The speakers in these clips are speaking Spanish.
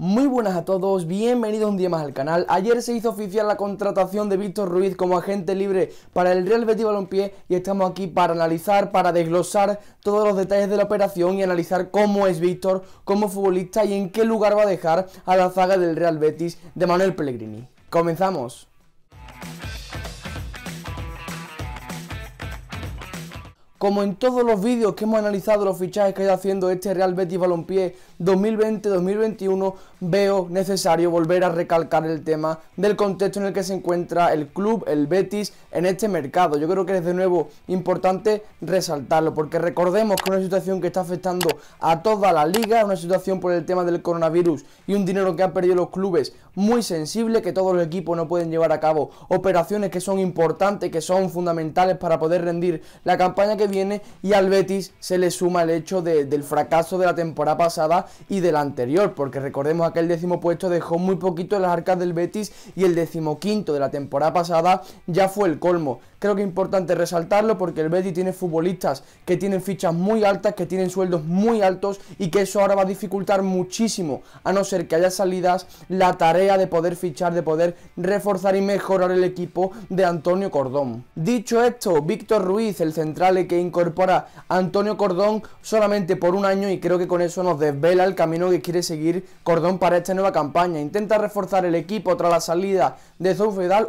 Muy buenas a todos, bienvenidos un día más al canal. Ayer se hizo oficial la contratación de Víctor Ruiz como agente libre para el Real Betis Balompié y estamos aquí para analizar, para desglosar todos los detalles de la operación y analizar cómo es Víctor como futbolista y en qué lugar va a dejar a la zaga del Real Betis de Manuel Pellegrini. Comenzamos. Como en todos los vídeos que hemos analizado los fichajes que ha haciendo este Real Betis Balompié 2020-2021, veo necesario volver a recalcar el tema del contexto en el que se encuentra el club, el Betis, en este mercado. Yo creo que es de nuevo importante resaltarlo, porque recordemos que es una situación que está afectando a toda la liga, una situación por el tema del coronavirus y un dinero que han perdido los clubes muy sensible, que todos los equipos no pueden llevar a cabo operaciones que son importantes, que son fundamentales para poder rendir la campaña que viene y al Betis se le suma el hecho del fracaso de la temporada pasada y del anterior, porque recordemos aquel décimo puesto dejó muy poquito en las arcas del Betis y el decimoquinto de la temporada pasada ya fue el colmo creo que es importante resaltarlo porque el Betis tiene futbolistas que tienen fichas muy altas, que tienen sueldos muy altos y que eso ahora va a dificultar muchísimo, a no ser que haya salidas, la tarea de poder fichar, de poder reforzar y mejorar el equipo de Antonio Cordón. Dicho esto, Víctor Ruiz, el central que incorpora a Antonio Cordón solamente por un año y creo que con eso nos desvela el camino que quiere seguir Cordón para esta nueva campaña. Intenta reforzar el equipo tras la salida de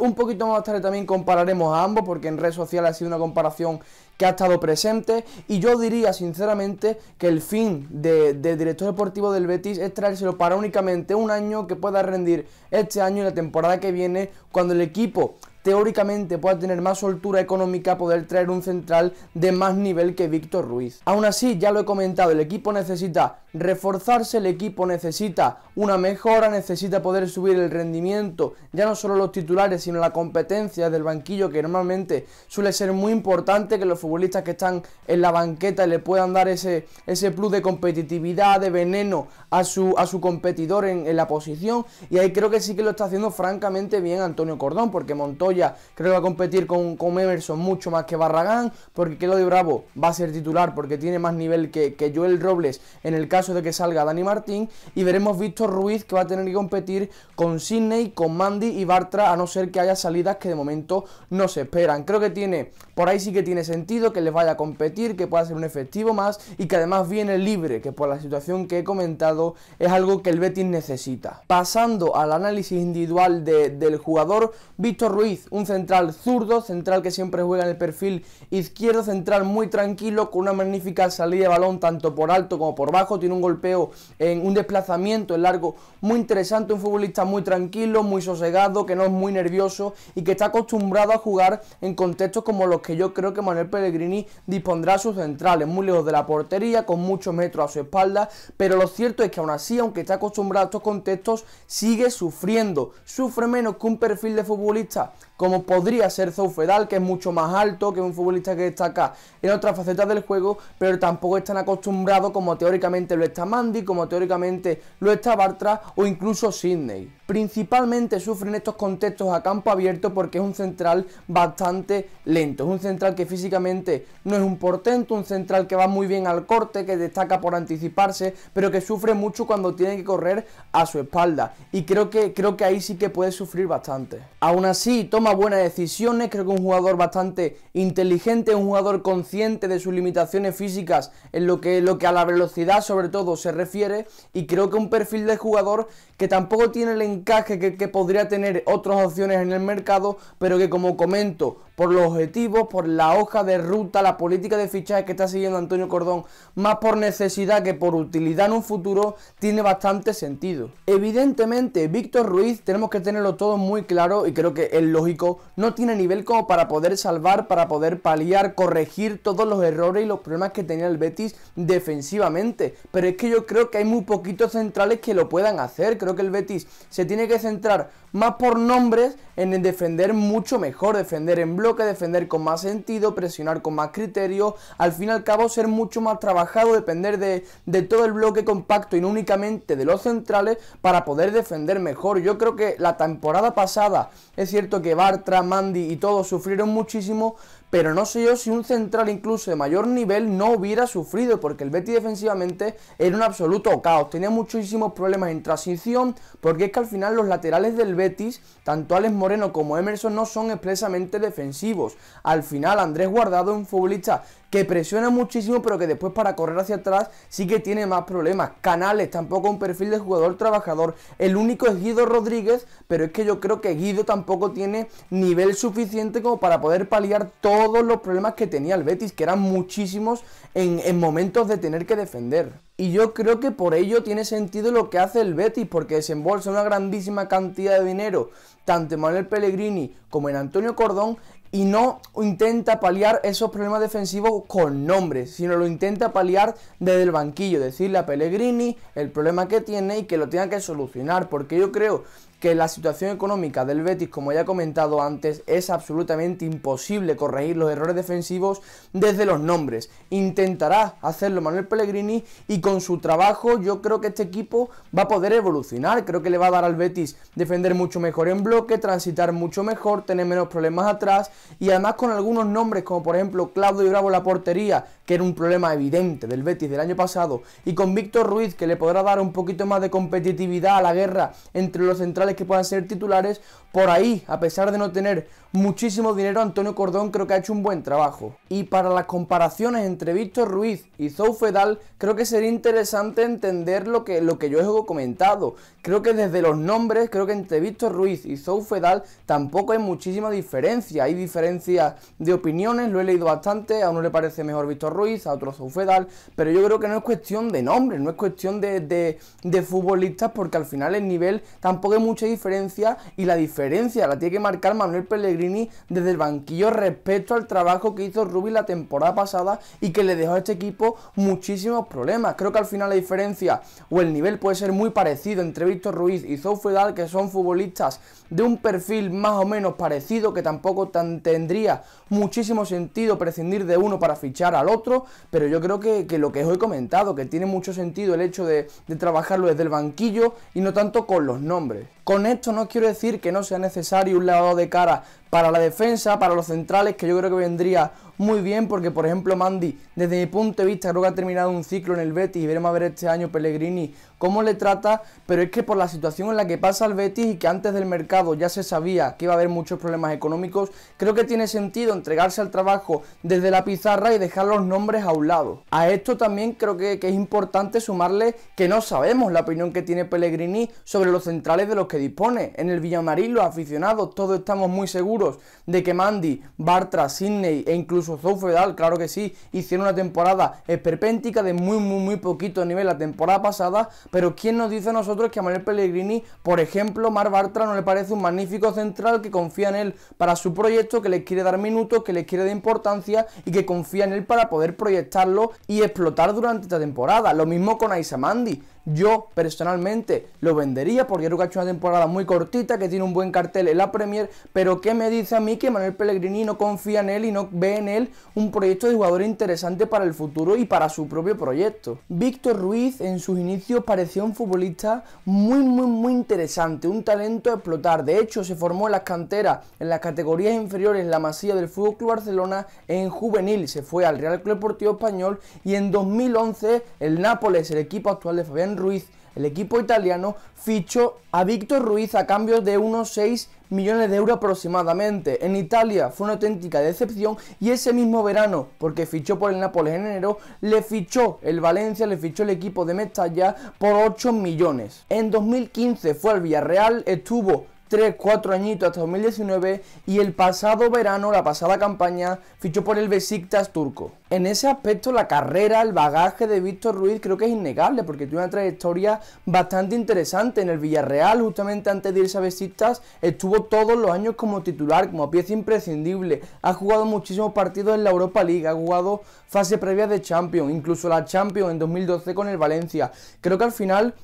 Un poquito más tarde también compararemos a ambos, porque en redes sociales ha sido una comparación que ha estado presente. Y yo diría, sinceramente, que el fin del de director deportivo del Betis es traérselo para únicamente un año que pueda rendir este año y la temporada que viene, cuando el equipo teóricamente pueda tener más soltura económica poder traer un central de más nivel que Víctor Ruiz. Aún así, ya lo he comentado, el equipo necesita reforzarse, el equipo necesita una mejora, necesita poder subir el rendimiento, ya no solo los titulares, sino la competencia del banquillo que normalmente suele ser muy importante que los futbolistas que están en la banqueta le puedan dar ese, ese plus de competitividad, de veneno a su, a su competidor en, la posición y ahí creo que sí que lo está haciendo francamente bien Antonio Cordón porque montó ya creo que va a competir con, con Emerson mucho más que Barragán, porque de Bravo va a ser titular porque tiene más nivel que, que Joel Robles en el caso de que salga Dani Martín, y veremos Víctor Ruiz que va a tener que competir con Sidney, con Mandy y Bartra, a no ser que haya salidas que de momento no se esperan. Creo que tiene, por ahí sí que tiene sentido que les vaya a competir, que pueda ser un efectivo más y que además viene libre, que por la situación que he comentado es algo que el Betis necesita. Pasando al análisis individual del jugador, Víctor Ruiz un central zurdo, central que siempre juega en el perfil izquierdo, central muy tranquilo, con una magnífica salida de balón tanto por alto como por bajo, tiene un golpeo en un desplazamiento en largo muy interesante, un futbolista muy tranquilo, muy sosegado, que no es muy nervioso y que está acostumbrado a jugar en contextos como los que yo creo que Manuel Pellegrini dispondrá a sus centrales, muy lejos de la portería, con muchos metros a su espalda, pero lo cierto es que aún así, aunque está acostumbrado a estos contextos, sigue sufriendo, sufre menos que un perfil de futbolista como podría ser Fedal, que es mucho más alto, que un futbolista que destaca en otras facetas del juego, pero tampoco es tan acostumbrado como teóricamente lo está Mandy, como teóricamente lo está Bartra o incluso Sidney. Principalmente sufren estos contextos a campo abierto porque es un central bastante lento, es un central que físicamente no es un portento, un central que va muy bien al corte, que destaca por anticiparse, pero que sufre mucho cuando tiene que correr a su espalda y creo que, creo que ahí sí que puede sufrir bastante. Aún así, toma buenas decisiones, creo que un jugador bastante inteligente, un jugador consciente de sus limitaciones físicas en lo que, lo que a la velocidad sobre todo se refiere y creo que un perfil de jugador que tampoco tiene el encaje que, que podría tener otras opciones en el mercado, pero que como comento, por los objetivos, por la hoja de ruta, la política de fichaje que está siguiendo Antonio Cordón, más por necesidad que por utilidad en un futuro, tiene bastante sentido. Evidentemente, Víctor Ruiz, tenemos que tenerlo todo muy claro y creo que es lógico, no tiene nivel como para poder salvar, para poder paliar, corregir todos los errores y los problemas que tenía el Betis defensivamente. Pero es que yo creo que hay muy poquitos centrales que lo puedan hacer. Creo que el Betis se tiene que centrar más por nombres en defender mucho mejor, defender en bloque que defender con más sentido, presionar con más criterio, al fin y al cabo ser mucho más trabajado, depender de, de todo el bloque compacto y no únicamente de los centrales para poder defender mejor. Yo creo que la temporada pasada es cierto que Bartra, Mandy y todos sufrieron muchísimo, pero no sé yo si un central incluso de mayor nivel no hubiera sufrido, porque el Betis defensivamente era un absoluto caos, tenía muchísimos problemas en transición, porque es que al final los laterales del Betis, tanto Alex Moreno como Emerson, no son expresamente defensivos. Al final Andrés Guardado, un futbolista que presiona muchísimo, pero que después para correr hacia atrás sí que tiene más problemas. Canales tampoco un perfil de jugador trabajador. El único es Guido Rodríguez, pero es que yo creo que Guido tampoco tiene nivel suficiente como para poder paliar todos los problemas que tenía el Betis, que eran muchísimos en, en momentos de tener que defender. Y yo creo que por ello tiene sentido lo que hace el Betis, porque desembolsa una grandísima cantidad de dinero, tanto en Manuel Pellegrini como en Antonio Cordón, y no intenta paliar esos problemas defensivos con nombres, sino lo intenta paliar desde el banquillo, decirle a Pellegrini el problema que tiene y que lo tenga que solucionar, porque yo creo que la situación económica del Betis, como ya he comentado antes, es absolutamente imposible corregir los errores defensivos desde los nombres. Intentará hacerlo Manuel Pellegrini y con su trabajo yo creo que este equipo va a poder evolucionar. Creo que le va a dar al Betis defender mucho mejor en bloque, transitar mucho mejor, tener menos problemas atrás y además con algunos nombres como por ejemplo Claudio Bravo la portería, que era un problema evidente del Betis del año pasado, y con Víctor Ruiz que le podrá dar un poquito más de competitividad a la guerra entre los centrales que puedan ser titulares por ahí, a pesar de no tener muchísimo dinero Antonio Cordón, creo que ha hecho un buen trabajo. Y para las comparaciones entre Víctor Ruiz y Zoufedal, creo que sería interesante entender lo que, lo que yo he comentado. Creo que desde los nombres, creo que entre Víctor Ruiz y Zoufedal tampoco hay muchísima diferencia. Hay diferencias de opiniones, lo he leído bastante, a uno le parece mejor Víctor Ruiz, a otro Zoufedal, pero yo creo que no es cuestión de nombres, no es cuestión de, de, de futbolistas, porque al final el nivel tampoco hay mucha diferencia y la diferencia la tiene que marcar Manuel Pellegrini desde el banquillo respecto al trabajo que hizo ruby la temporada pasada y que le dejó a este equipo muchísimos problemas. Creo que al final la diferencia o el nivel puede ser muy parecido entre Víctor Ruiz y Zoufedal, que son futbolistas de un perfil más o menos parecido, que tampoco tan tendría muchísimo sentido prescindir de uno para fichar al otro, pero yo creo que, lo que os he comentado, que tiene mucho sentido el hecho de trabajarlo desde el banquillo y no tanto con los nombres. Con esto no quiero decir que no sea necesario un lavado de cara para la defensa, para los centrales, que yo creo que vendría muy bien, porque por ejemplo Mandy, desde mi punto de vista, creo que ha terminado un ciclo en el Betis y veremos a ver este año Pellegrini cómo le trata, pero es que por la situación en la que pasa el Betis y que antes del mercado ya se sabía que iba a haber muchos problemas económicos, creo que tiene sentido entregarse al trabajo desde la pizarra y dejar los nombres a un lado. A esto también creo que, es importante sumarle que no sabemos la opinión que tiene Pellegrini sobre los centrales de los que dispone. En el Villamarín los aficionados todos estamos muy seguros de que Mandy, Bartra, Sidney e incluso Zoufedal, claro que sí, hicieron una temporada esperpéntica de muy muy muy poquito nivel la temporada pasada, pero ¿quién nos dice a nosotros que a Manuel Pellegrini, por ejemplo, Mar Bartra no le parece un magnífico central que confía en él para su proyecto, que le quiere dar minutos, que le quiere de importancia y que confía en él para poder proyectarlo y explotar durante esta temporada? Lo mismo con Aisamandi. Yo personalmente lo vendería porque creo ha hecho una temporada muy cortita, que tiene un buen cartel en la Premier, pero ¿qué me dice a mí que Manuel Pellegrini no confía en él y no ve en él un proyecto de jugador interesante para el futuro y para su propio proyecto? Víctor Ruiz en sus inicios parecía un futbolista muy, muy, muy interesante, un talento a explotar. De hecho, se formó en las canteras, en las categorías inferiores, en la masía del FC Club Barcelona, en juvenil, se fue al Real Club Deportivo Español y en 2011 el Nápoles, el equipo actual de Fabián Ruiz. El equipo italiano fichó a Víctor Ruiz a cambio de unos 6 millones de euros aproximadamente. En Italia fue una auténtica decepción y ese mismo verano, porque fichó por el Nápoles en enero, le fichó el Valencia, le fichó el equipo de Mestalla por 8 millones. En 2015 fue al Villarreal, estuvo 3, 4 añitos hasta 2019 y el pasado verano, la pasada campaña, fichó por el Besiktas turco. En ese aspecto la carrera, el bagaje de Víctor Ruiz creo que es innegable porque tiene una trayectoria bastante interesante en el Villarreal, justamente antes de irse a Besiktas estuvo todos los años como titular, como pieza imprescindible, ha jugado muchísimos partidos en la Europa League, ha jugado fase previa de Champions, incluso la Champions en 2012 con el Valencia. Creo que al final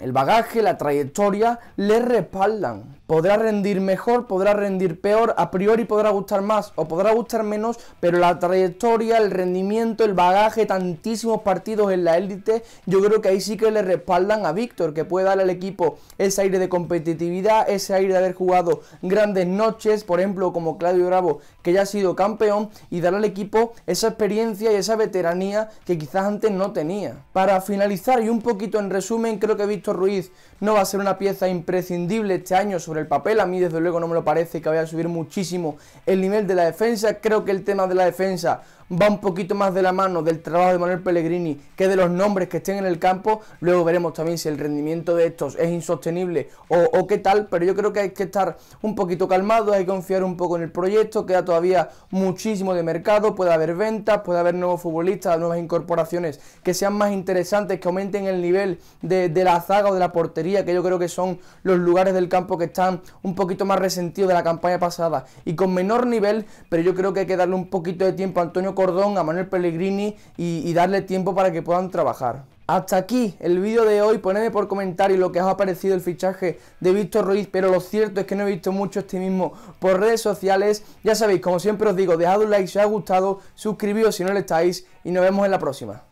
el bagaje, la trayectoria le respaldan podrá rendir mejor, podrá rendir peor, a priori podrá gustar más o podrá gustar menos, pero la trayectoria, el rendimiento, el bagaje, tantísimos partidos en la élite, yo creo que ahí sí que le respaldan a Víctor, que puede dar al equipo ese aire de competitividad, ese aire de haber jugado grandes noches, por ejemplo, como Claudio Bravo, que ya ha sido campeón, y dar al equipo esa experiencia y esa veteranía que quizás antes no tenía. Para finalizar y un poquito en resumen, creo que Víctor Ruiz no va a ser una pieza imprescindible este año, sobre el papel. A mí desde luego no me lo parece que vaya a subir muchísimo el nivel de la defensa. Creo que el tema de la defensa va un poquito más de la mano del trabajo de Manuel Pellegrini que de los nombres que estén en el campo. Luego veremos también si el rendimiento de estos es insostenible o, qué tal, pero yo creo que hay que estar un poquito calmado, hay que confiar un poco en el proyecto, queda todavía muchísimo de mercado, puede haber ventas, puede haber nuevos futbolistas, nuevas incorporaciones que sean más interesantes, que aumenten el nivel de, de la zaga o de la portería, que yo creo que son los lugares del campo que están un poquito más resentidos de la campaña pasada y con menor nivel, pero yo creo que hay que darle un poquito de tiempo a Antonio Cordón, a Manuel Pellegrini y, darle tiempo para que puedan trabajar. Hasta aquí el vídeo de hoy, ponedme por comentario lo que os ha parecido el fichaje de Víctor Ruiz, pero lo cierto es que no he visto mucho este mismo por redes sociales. Ya sabéis, como siempre os digo, dejad un like si os ha gustado, suscribíos si no lo estáis y nos vemos en la próxima.